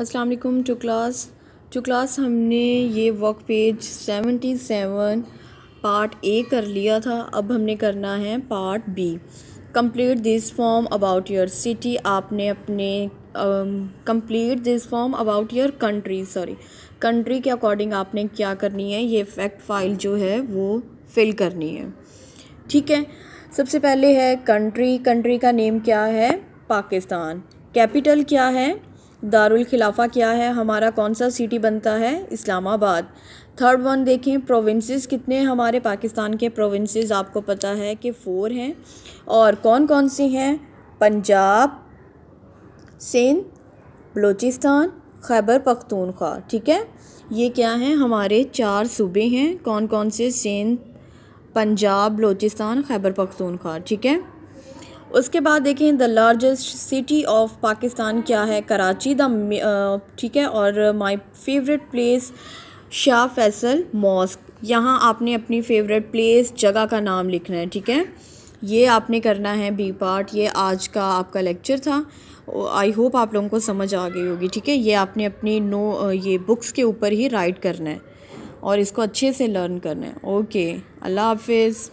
Aslam to class two class हमने ये work page seventy seven part A कर लिया था अब हमने करना है part B complete this form about your city आपने अपने complete this form about your country sorry country के अकॉर्डिंग आपने क्या करनी है ये फैक्ट फाइल जो है वो फिल करनी है ठीक है सबसे पहले है कंट्री कंट्री का नेम क्या है पाकिस्तान कैपिटल क्या है दारुल खिलाफा क्या है हमारा कौन सा सिटी बनता है इस्लामाबाद थर्ड वन देखें प्रोविंसेस कितने हमारे पाकिस्तान के प्रोविंसेस आपको पता है कि फ़ोर हैं और कौन कौन से हैं पंजाब सिंध बलूचिस्तान खैबर पख्तूनख्वा ठीक है ये क्या हैं हमारे चार सूबे हैं कौन कौन से सिंध पंजाब बलूचिस्तान खैबर पख्तूनख्वा ठीक है उसके बाद देखें the largest city of Pakistan क्या है कराची द uh, ठीक है और my favourite place Shah Faisal mosque यहाँ आपने अपनी फेवरेट प्लेस जगह का नाम लिखना है ठीक है ये आपने करना है बी पार्ट ये आज का आपका लेक्चर था आई होप आप लोगों को समझ आ गई होगी ठीक है ये आपने अपनी नो uh, ये बुक्स के ऊपर ही राइट करना है और इसको अच्छे से लर्न करना है ओके अल्लाह हाफिज़